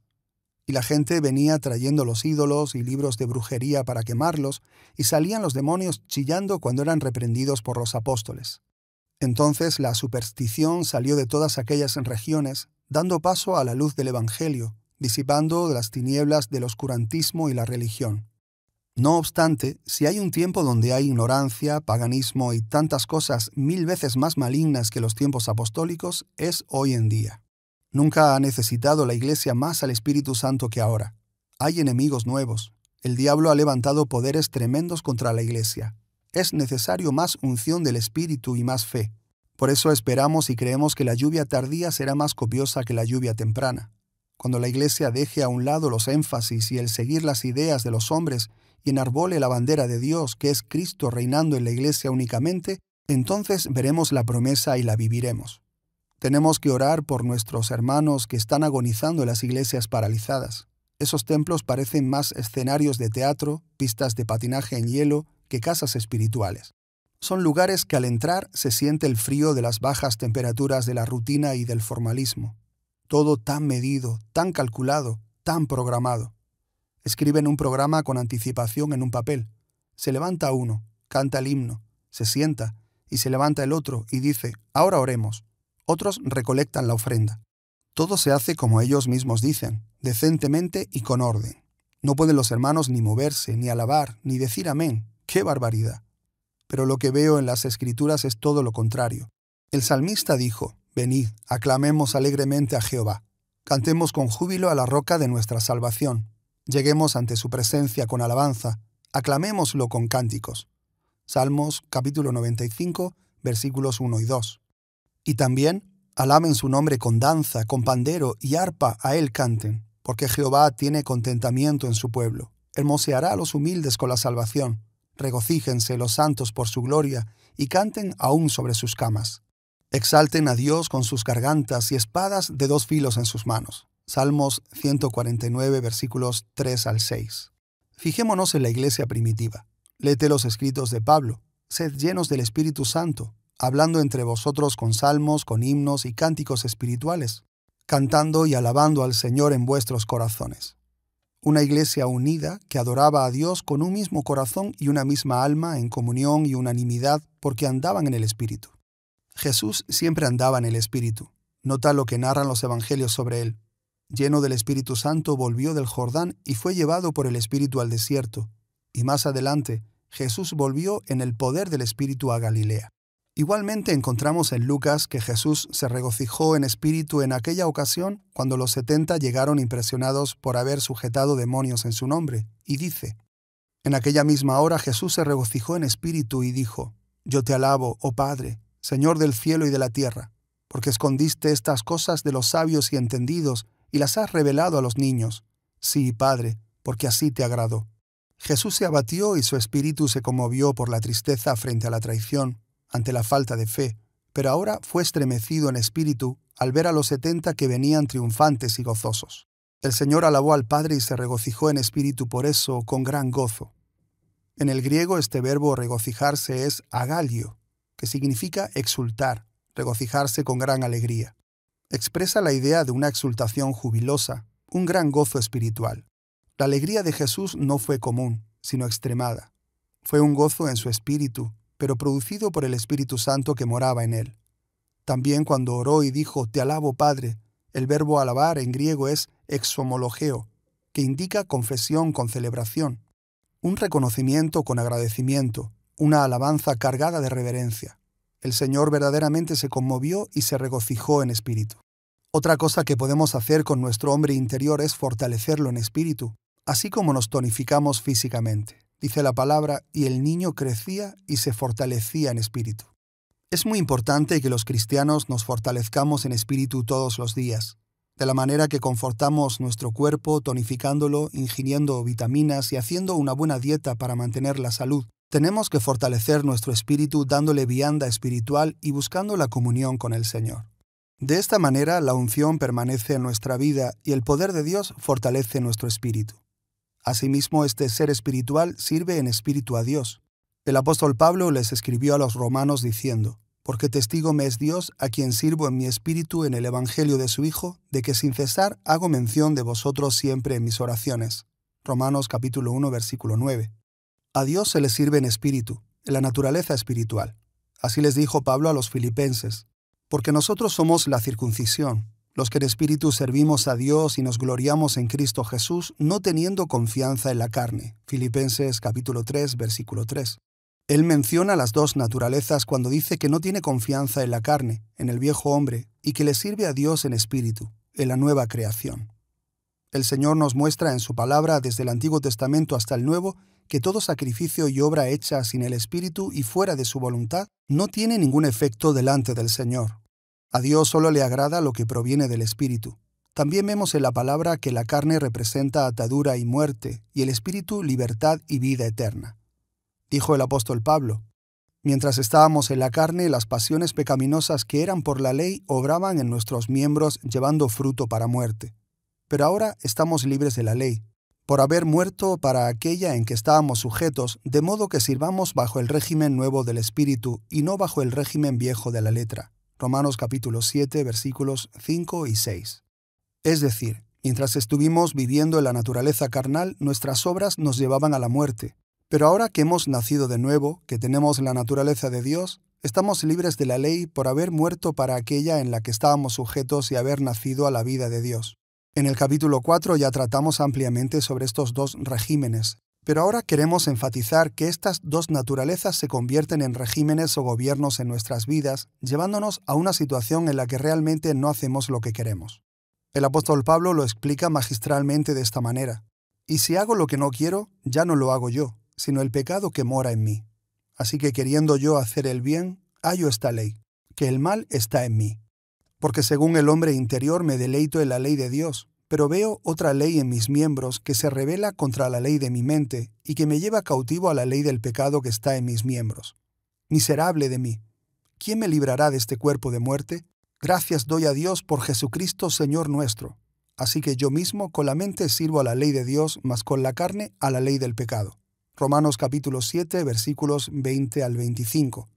Y la gente venía trayendo los ídolos y libros de brujería para quemarlos, y salían los demonios chillando cuando eran reprendidos por los apóstoles. Entonces la superstición salió de todas aquellas regiones, dando paso a la luz del Evangelio, disipando las tinieblas del oscurantismo y la religión. No obstante, si hay un tiempo donde hay ignorancia, paganismo y tantas cosas mil veces más malignas que los tiempos apostólicos, es hoy en día. Nunca ha necesitado la Iglesia más al Espíritu Santo que ahora. Hay enemigos nuevos. El diablo ha levantado poderes tremendos contra la Iglesia es necesario más unción del Espíritu y más fe. Por eso esperamos y creemos que la lluvia tardía será más copiosa que la lluvia temprana. Cuando la Iglesia deje a un lado los énfasis y el seguir las ideas de los hombres y enarbole la bandera de Dios, que es Cristo reinando en la Iglesia únicamente, entonces veremos la promesa y la viviremos. Tenemos que orar por nuestros hermanos que están agonizando en las iglesias paralizadas. Esos templos parecen más escenarios de teatro, pistas de patinaje en hielo, que casas espirituales. Son lugares que al entrar se siente el frío de las bajas temperaturas de la rutina y del formalismo. Todo tan medido, tan calculado, tan programado. Escriben un programa con anticipación en un papel. Se levanta uno, canta el himno, se sienta, y se levanta el otro y dice, ahora oremos. Otros recolectan la ofrenda. Todo se hace como ellos mismos dicen, decentemente y con orden. No pueden los hermanos ni moverse, ni alabar, ni decir amén, ¡Qué barbaridad! Pero lo que veo en las escrituras es todo lo contrario. El salmista dijo, Venid, aclamemos alegremente a Jehová, cantemos con júbilo a la roca de nuestra salvación, lleguemos ante su presencia con alabanza, aclamémoslo con cánticos. Salmos capítulo 95, versículos 1 y 2. Y también, «Alamen su nombre con danza, con pandero y arpa, a él canten, porque Jehová tiene contentamiento en su pueblo, hermoseará a los humildes con la salvación, regocíjense los santos por su gloria, y canten aún sobre sus camas. Exalten a Dios con sus gargantas y espadas de dos filos en sus manos. Salmos 149, versículos 3 al 6. Fijémonos en la iglesia primitiva. Lete los escritos de Pablo. Sed llenos del Espíritu Santo, hablando entre vosotros con salmos, con himnos y cánticos espirituales, cantando y alabando al Señor en vuestros corazones una iglesia unida que adoraba a Dios con un mismo corazón y una misma alma en comunión y unanimidad porque andaban en el Espíritu. Jesús siempre andaba en el Espíritu. Nota lo que narran los evangelios sobre él. Lleno del Espíritu Santo volvió del Jordán y fue llevado por el Espíritu al desierto. Y más adelante, Jesús volvió en el poder del Espíritu a Galilea. Igualmente encontramos en Lucas que Jesús se regocijó en espíritu en aquella ocasión cuando los setenta llegaron impresionados por haber sujetado demonios en su nombre, y dice, En aquella misma hora Jesús se regocijó en espíritu y dijo, Yo te alabo, oh Padre, Señor del cielo y de la tierra, porque escondiste estas cosas de los sabios y entendidos y las has revelado a los niños. Sí, Padre, porque así te agradó. Jesús se abatió y su espíritu se conmovió por la tristeza frente a la traición ante la falta de fe, pero ahora fue estremecido en espíritu al ver a los setenta que venían triunfantes y gozosos. El Señor alabó al Padre y se regocijó en espíritu por eso con gran gozo. En el griego este verbo regocijarse es agalio, que significa exultar, regocijarse con gran alegría. Expresa la idea de una exultación jubilosa, un gran gozo espiritual. La alegría de Jesús no fue común, sino extremada. Fue un gozo en su espíritu, pero producido por el Espíritu Santo que moraba en él. También cuando oró y dijo, Te alabo, Padre, el verbo alabar en griego es exomologeo, que indica confesión con celebración, un reconocimiento con agradecimiento, una alabanza cargada de reverencia. El Señor verdaderamente se conmovió y se regocijó en espíritu. Otra cosa que podemos hacer con nuestro hombre interior es fortalecerlo en espíritu, así como nos tonificamos físicamente dice la palabra, y el niño crecía y se fortalecía en espíritu. Es muy importante que los cristianos nos fortalezcamos en espíritu todos los días, de la manera que confortamos nuestro cuerpo tonificándolo, ingiriendo vitaminas y haciendo una buena dieta para mantener la salud. Tenemos que fortalecer nuestro espíritu dándole vianda espiritual y buscando la comunión con el Señor. De esta manera la unción permanece en nuestra vida y el poder de Dios fortalece nuestro espíritu. Asimismo, este ser espiritual sirve en espíritu a Dios. El apóstol Pablo les escribió a los romanos diciendo, porque testigo me es Dios, a quien sirvo en mi espíritu en el Evangelio de su Hijo, de que sin cesar hago mención de vosotros siempre en mis oraciones. Romanos capítulo 1, versículo 9. A Dios se le sirve en espíritu, en la naturaleza espiritual. Así les dijo Pablo a los filipenses, porque nosotros somos la circuncisión, los que en espíritu servimos a Dios y nos gloriamos en Cristo Jesús, no teniendo confianza en la carne. Filipenses capítulo 3, versículo 3. Él menciona las dos naturalezas cuando dice que no tiene confianza en la carne, en el viejo hombre, y que le sirve a Dios en espíritu, en la nueva creación. El Señor nos muestra en su palabra desde el Antiguo Testamento hasta el Nuevo que todo sacrificio y obra hecha sin el Espíritu y fuera de su voluntad no tiene ningún efecto delante del Señor, a Dios solo le agrada lo que proviene del Espíritu. También vemos en la palabra que la carne representa atadura y muerte, y el Espíritu libertad y vida eterna. Dijo el apóstol Pablo, Mientras estábamos en la carne, las pasiones pecaminosas que eran por la ley obraban en nuestros miembros llevando fruto para muerte. Pero ahora estamos libres de la ley, por haber muerto para aquella en que estábamos sujetos, de modo que sirvamos bajo el régimen nuevo del Espíritu y no bajo el régimen viejo de la letra. Romanos capítulo 7 versículos 5 y 6. Es decir, mientras estuvimos viviendo en la naturaleza carnal, nuestras obras nos llevaban a la muerte. Pero ahora que hemos nacido de nuevo, que tenemos la naturaleza de Dios, estamos libres de la ley por haber muerto para aquella en la que estábamos sujetos y haber nacido a la vida de Dios. En el capítulo 4 ya tratamos ampliamente sobre estos dos regímenes, pero ahora queremos enfatizar que estas dos naturalezas se convierten en regímenes o gobiernos en nuestras vidas, llevándonos a una situación en la que realmente no hacemos lo que queremos. El apóstol Pablo lo explica magistralmente de esta manera. Y si hago lo que no quiero, ya no lo hago yo, sino el pecado que mora en mí. Así que queriendo yo hacer el bien, hallo esta ley, que el mal está en mí. Porque según el hombre interior me deleito en la ley de Dios, pero veo otra ley en mis miembros que se revela contra la ley de mi mente y que me lleva cautivo a la ley del pecado que está en mis miembros. Miserable de mí. ¿Quién me librará de este cuerpo de muerte? Gracias doy a Dios por Jesucristo Señor nuestro. Así que yo mismo con la mente sirvo a la ley de Dios, mas con la carne a la ley del pecado. Romanos capítulo 7 versículos 20 al 25.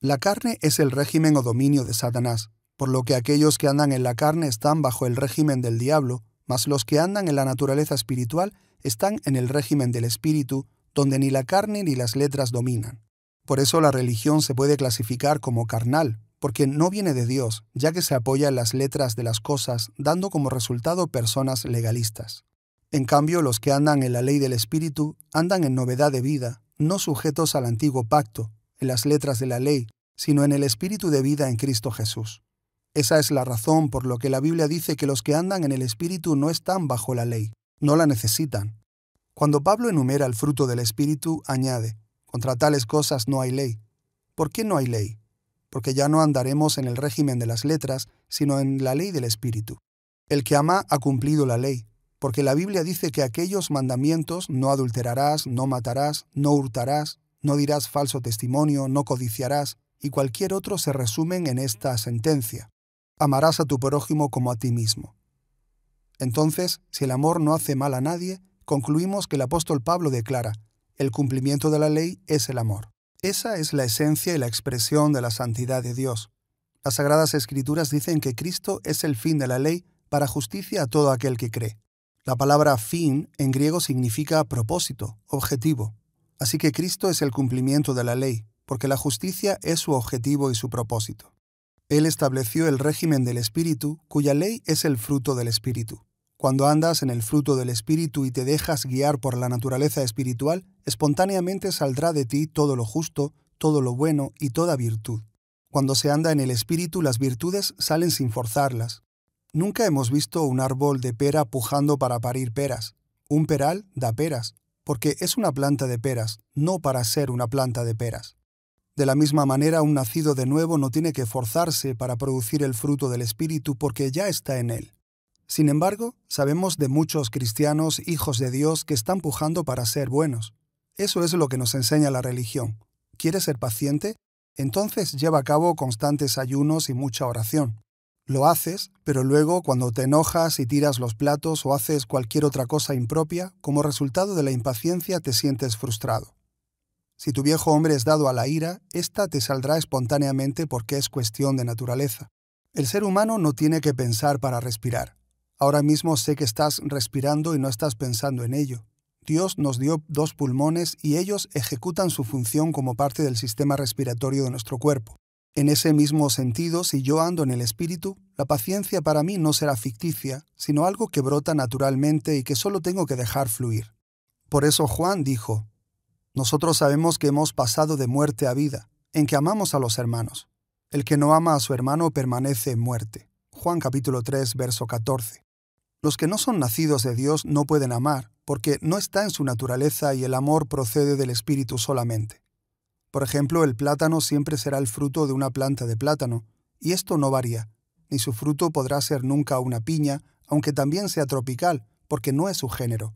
La carne es el régimen o dominio de Satanás, por lo que aquellos que andan en la carne están bajo el régimen del diablo, mas los que andan en la naturaleza espiritual están en el régimen del espíritu, donde ni la carne ni las letras dominan. Por eso la religión se puede clasificar como carnal, porque no viene de Dios, ya que se apoya en las letras de las cosas, dando como resultado personas legalistas. En cambio, los que andan en la ley del Espíritu andan en novedad de vida, no sujetos al antiguo pacto, en las letras de la ley, sino en el Espíritu de vida en Cristo Jesús. Esa es la razón por lo que la Biblia dice que los que andan en el Espíritu no están bajo la ley, no la necesitan. Cuando Pablo enumera el fruto del Espíritu, añade, contra tales cosas no hay ley. ¿Por qué no hay ley? Porque ya no andaremos en el régimen de las letras, sino en la ley del Espíritu. El que ama ha cumplido la ley, porque la Biblia dice que aquellos mandamientos no adulterarás, no matarás, no hurtarás, no dirás falso testimonio, no codiciarás, y cualquier otro se resumen en esta sentencia amarás a tu prójimo como a ti mismo. Entonces, si el amor no hace mal a nadie, concluimos que el apóstol Pablo declara, el cumplimiento de la ley es el amor. Esa es la esencia y la expresión de la santidad de Dios. Las Sagradas Escrituras dicen que Cristo es el fin de la ley para justicia a todo aquel que cree. La palabra fin en griego significa propósito, objetivo. Así que Cristo es el cumplimiento de la ley, porque la justicia es su objetivo y su propósito. Él estableció el régimen del Espíritu, cuya ley es el fruto del Espíritu. Cuando andas en el fruto del Espíritu y te dejas guiar por la naturaleza espiritual, espontáneamente saldrá de ti todo lo justo, todo lo bueno y toda virtud. Cuando se anda en el Espíritu, las virtudes salen sin forzarlas. Nunca hemos visto un árbol de pera pujando para parir peras. Un peral da peras, porque es una planta de peras, no para ser una planta de peras. De la misma manera, un nacido de nuevo no tiene que forzarse para producir el fruto del Espíritu porque ya está en él. Sin embargo, sabemos de muchos cristianos, hijos de Dios, que están pujando para ser buenos. Eso es lo que nos enseña la religión. ¿Quieres ser paciente? Entonces lleva a cabo constantes ayunos y mucha oración. Lo haces, pero luego cuando te enojas y tiras los platos o haces cualquier otra cosa impropia, como resultado de la impaciencia te sientes frustrado. Si tu viejo hombre es dado a la ira, ésta te saldrá espontáneamente porque es cuestión de naturaleza. El ser humano no tiene que pensar para respirar. Ahora mismo sé que estás respirando y no estás pensando en ello. Dios nos dio dos pulmones y ellos ejecutan su función como parte del sistema respiratorio de nuestro cuerpo. En ese mismo sentido, si yo ando en el espíritu, la paciencia para mí no será ficticia, sino algo que brota naturalmente y que solo tengo que dejar fluir. Por eso Juan dijo, nosotros sabemos que hemos pasado de muerte a vida, en que amamos a los hermanos. El que no ama a su hermano permanece en muerte. Juan capítulo 3, verso 14. Los que no son nacidos de Dios no pueden amar, porque no está en su naturaleza y el amor procede del Espíritu solamente. Por ejemplo, el plátano siempre será el fruto de una planta de plátano, y esto no varía, ni su fruto podrá ser nunca una piña, aunque también sea tropical, porque no es su género.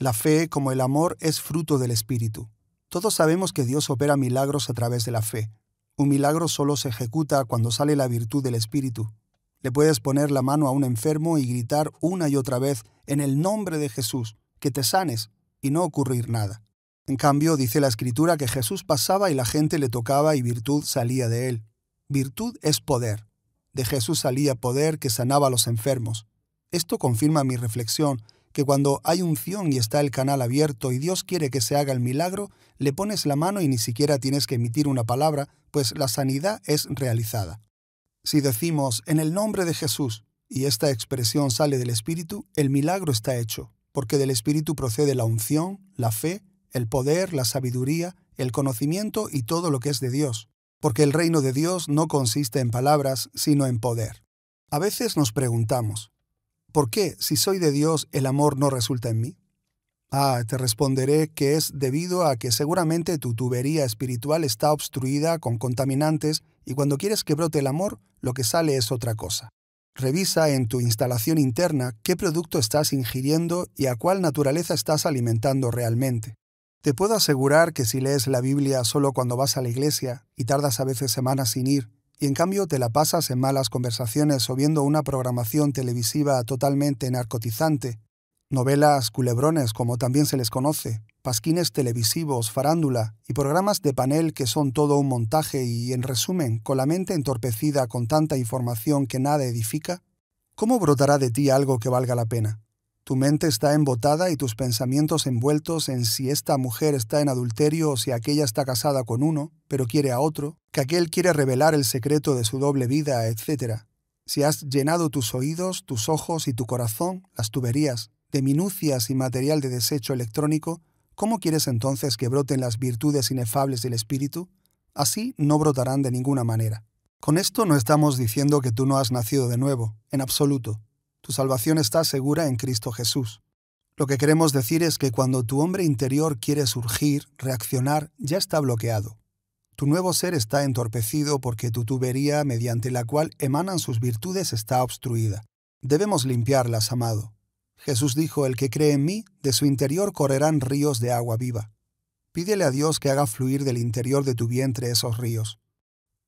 La fe, como el amor, es fruto del Espíritu. Todos sabemos que Dios opera milagros a través de la fe. Un milagro solo se ejecuta cuando sale la virtud del Espíritu. Le puedes poner la mano a un enfermo y gritar una y otra vez, en el nombre de Jesús, que te sanes, y no ocurrir nada. En cambio, dice la Escritura que Jesús pasaba y la gente le tocaba y virtud salía de él. Virtud es poder. De Jesús salía poder que sanaba a los enfermos. Esto confirma mi reflexión que cuando hay unción y está el canal abierto y Dios quiere que se haga el milagro, le pones la mano y ni siquiera tienes que emitir una palabra, pues la sanidad es realizada. Si decimos en el nombre de Jesús y esta expresión sale del Espíritu, el milagro está hecho, porque del Espíritu procede la unción, la fe, el poder, la sabiduría, el conocimiento y todo lo que es de Dios, porque el reino de Dios no consiste en palabras, sino en poder. A veces nos preguntamos, ¿por qué, si soy de Dios, el amor no resulta en mí? Ah, te responderé que es debido a que seguramente tu tubería espiritual está obstruida con contaminantes y cuando quieres que brote el amor, lo que sale es otra cosa. Revisa en tu instalación interna qué producto estás ingiriendo y a cuál naturaleza estás alimentando realmente. Te puedo asegurar que si lees la Biblia solo cuando vas a la iglesia y tardas a veces semanas sin ir, y en cambio te la pasas en malas conversaciones o viendo una programación televisiva totalmente narcotizante, novelas culebrones como también se les conoce, pasquines televisivos, farándula y programas de panel que son todo un montaje y, en resumen, con la mente entorpecida con tanta información que nada edifica, ¿cómo brotará de ti algo que valga la pena? Tu mente está embotada y tus pensamientos envueltos en si esta mujer está en adulterio o si aquella está casada con uno, pero quiere a otro, que aquel quiere revelar el secreto de su doble vida, etc. Si has llenado tus oídos, tus ojos y tu corazón, las tuberías, de minucias y material de desecho electrónico, ¿cómo quieres entonces que broten las virtudes inefables del espíritu? Así no brotarán de ninguna manera. Con esto no estamos diciendo que tú no has nacido de nuevo, en absoluto. Tu salvación está segura en Cristo Jesús. Lo que queremos decir es que cuando tu hombre interior quiere surgir, reaccionar, ya está bloqueado. Tu nuevo ser está entorpecido porque tu tubería mediante la cual emanan sus virtudes está obstruida. Debemos limpiarlas, amado. Jesús dijo, el que cree en mí, de su interior correrán ríos de agua viva. Pídele a Dios que haga fluir del interior de tu vientre esos ríos.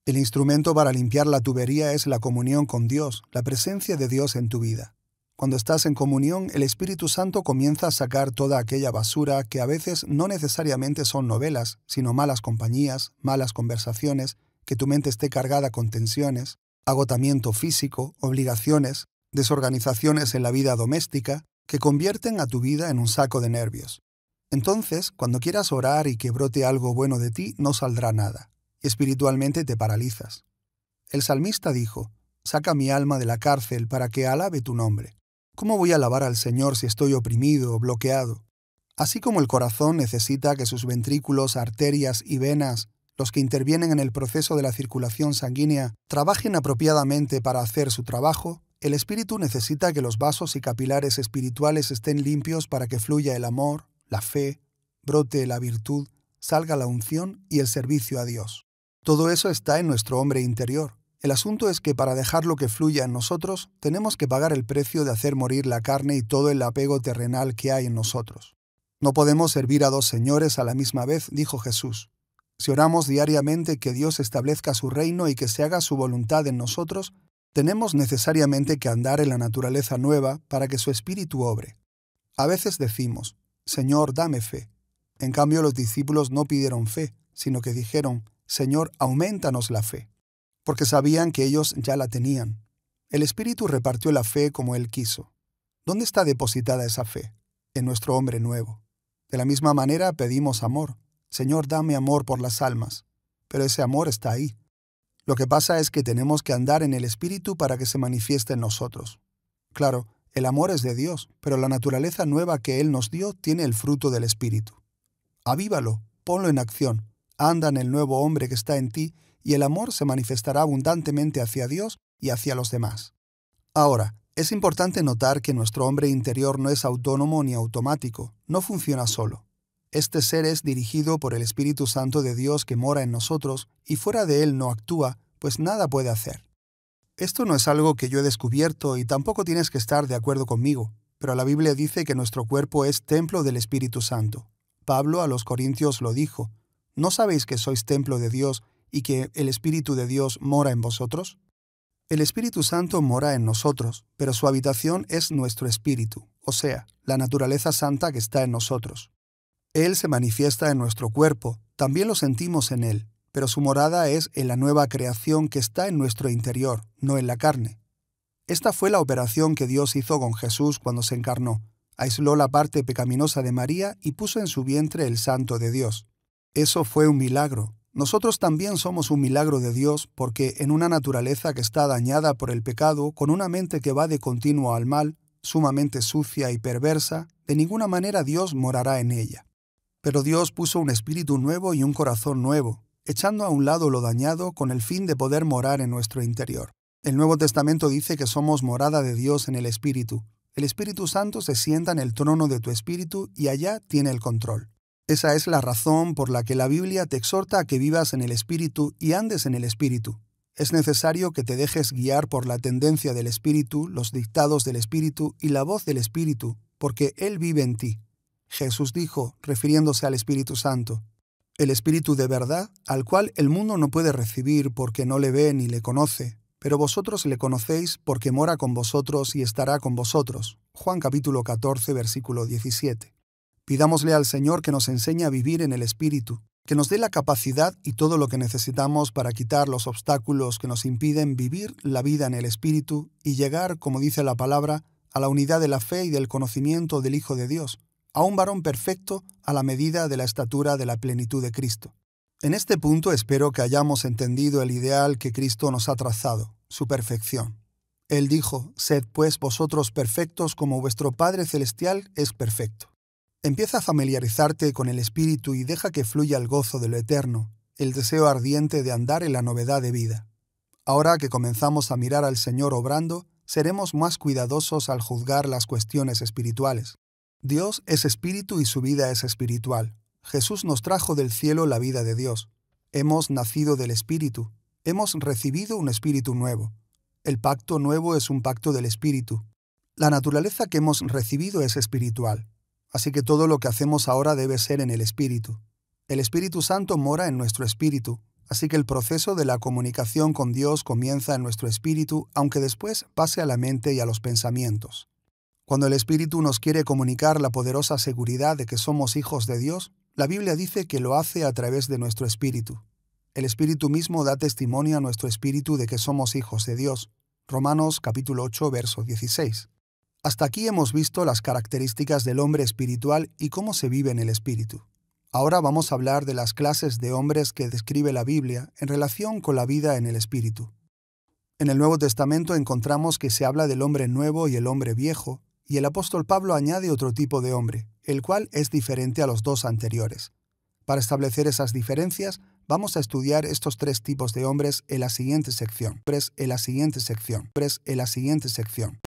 El instrumento para limpiar la tubería es la comunión con Dios, la presencia de Dios en tu vida. Cuando estás en comunión, el Espíritu Santo comienza a sacar toda aquella basura que a veces no necesariamente son novelas, sino malas compañías, malas conversaciones, que tu mente esté cargada con tensiones, agotamiento físico, obligaciones, desorganizaciones en la vida doméstica, que convierten a tu vida en un saco de nervios. Entonces, cuando quieras orar y que brote algo bueno de ti, no saldrá nada espiritualmente te paralizas. El salmista dijo, Saca mi alma de la cárcel para que alabe tu nombre. ¿Cómo voy a alabar al Señor si estoy oprimido o bloqueado? Así como el corazón necesita que sus ventrículos, arterias y venas, los que intervienen en el proceso de la circulación sanguínea, trabajen apropiadamente para hacer su trabajo, el espíritu necesita que los vasos y capilares espirituales estén limpios para que fluya el amor, la fe, brote la virtud, salga la unción y el servicio a Dios. Todo eso está en nuestro hombre interior. El asunto es que para dejar lo que fluya en nosotros, tenemos que pagar el precio de hacer morir la carne y todo el apego terrenal que hay en nosotros. No podemos servir a dos señores a la misma vez, dijo Jesús. Si oramos diariamente que Dios establezca su reino y que se haga su voluntad en nosotros, tenemos necesariamente que andar en la naturaleza nueva para que su espíritu obre. A veces decimos, Señor, dame fe. En cambio los discípulos no pidieron fe, sino que dijeron, Señor, aumentanos la fe, porque sabían que ellos ya la tenían. El Espíritu repartió la fe como Él quiso. ¿Dónde está depositada esa fe? En nuestro hombre nuevo. De la misma manera pedimos amor. Señor, dame amor por las almas. Pero ese amor está ahí. Lo que pasa es que tenemos que andar en el Espíritu para que se manifieste en nosotros. Claro, el amor es de Dios, pero la naturaleza nueva que Él nos dio tiene el fruto del Espíritu. Avívalo, ponlo en acción, Anda en el nuevo hombre que está en ti, y el amor se manifestará abundantemente hacia Dios y hacia los demás. Ahora, es importante notar que nuestro hombre interior no es autónomo ni automático, no funciona solo. Este ser es dirigido por el Espíritu Santo de Dios que mora en nosotros y fuera de él no actúa, pues nada puede hacer. Esto no es algo que yo he descubierto y tampoco tienes que estar de acuerdo conmigo, pero la Biblia dice que nuestro cuerpo es templo del Espíritu Santo. Pablo a los Corintios lo dijo, ¿No sabéis que sois templo de Dios y que el Espíritu de Dios mora en vosotros? El Espíritu Santo mora en nosotros, pero su habitación es nuestro espíritu, o sea, la naturaleza santa que está en nosotros. Él se manifiesta en nuestro cuerpo, también lo sentimos en Él, pero su morada es en la nueva creación que está en nuestro interior, no en la carne. Esta fue la operación que Dios hizo con Jesús cuando se encarnó. Aisló la parte pecaminosa de María y puso en su vientre el Santo de Dios. Eso fue un milagro. Nosotros también somos un milagro de Dios porque en una naturaleza que está dañada por el pecado, con una mente que va de continuo al mal, sumamente sucia y perversa, de ninguna manera Dios morará en ella. Pero Dios puso un espíritu nuevo y un corazón nuevo, echando a un lado lo dañado con el fin de poder morar en nuestro interior. El Nuevo Testamento dice que somos morada de Dios en el Espíritu. El Espíritu Santo se sienta en el trono de tu espíritu y allá tiene el control. Esa es la razón por la que la Biblia te exhorta a que vivas en el Espíritu y andes en el Espíritu. Es necesario que te dejes guiar por la tendencia del Espíritu, los dictados del Espíritu y la voz del Espíritu, porque Él vive en ti. Jesús dijo, refiriéndose al Espíritu Santo, el Espíritu de verdad, al cual el mundo no puede recibir porque no le ve ni le conoce, pero vosotros le conocéis porque mora con vosotros y estará con vosotros. Juan capítulo 14, versículo 17. Pidámosle al Señor que nos enseñe a vivir en el Espíritu, que nos dé la capacidad y todo lo que necesitamos para quitar los obstáculos que nos impiden vivir la vida en el Espíritu y llegar, como dice la palabra, a la unidad de la fe y del conocimiento del Hijo de Dios, a un varón perfecto a la medida de la estatura de la plenitud de Cristo. En este punto espero que hayamos entendido el ideal que Cristo nos ha trazado, su perfección. Él dijo, Sed pues vosotros perfectos como vuestro Padre Celestial es perfecto. Empieza a familiarizarte con el Espíritu y deja que fluya el gozo de lo eterno, el deseo ardiente de andar en la novedad de vida. Ahora que comenzamos a mirar al Señor obrando, seremos más cuidadosos al juzgar las cuestiones espirituales. Dios es espíritu y su vida es espiritual. Jesús nos trajo del cielo la vida de Dios. Hemos nacido del espíritu. Hemos recibido un espíritu nuevo. El pacto nuevo es un pacto del espíritu. La naturaleza que hemos recibido es espiritual. Así que todo lo que hacemos ahora debe ser en el Espíritu. El Espíritu Santo mora en nuestro espíritu, así que el proceso de la comunicación con Dios comienza en nuestro espíritu, aunque después pase a la mente y a los pensamientos. Cuando el Espíritu nos quiere comunicar la poderosa seguridad de que somos hijos de Dios, la Biblia dice que lo hace a través de nuestro espíritu. El Espíritu mismo da testimonio a nuestro espíritu de que somos hijos de Dios. Romanos capítulo 8, verso 16. Hasta aquí hemos visto las características del hombre espiritual y cómo se vive en el espíritu. Ahora vamos a hablar de las clases de hombres que describe la Biblia en relación con la vida en el espíritu. En el Nuevo Testamento encontramos que se habla del hombre nuevo y el hombre viejo, y el apóstol Pablo añade otro tipo de hombre, el cual es diferente a los dos anteriores. Para establecer esas diferencias, vamos a estudiar estos tres tipos de hombres en la siguiente sección. en la siguiente sección. en la siguiente sección.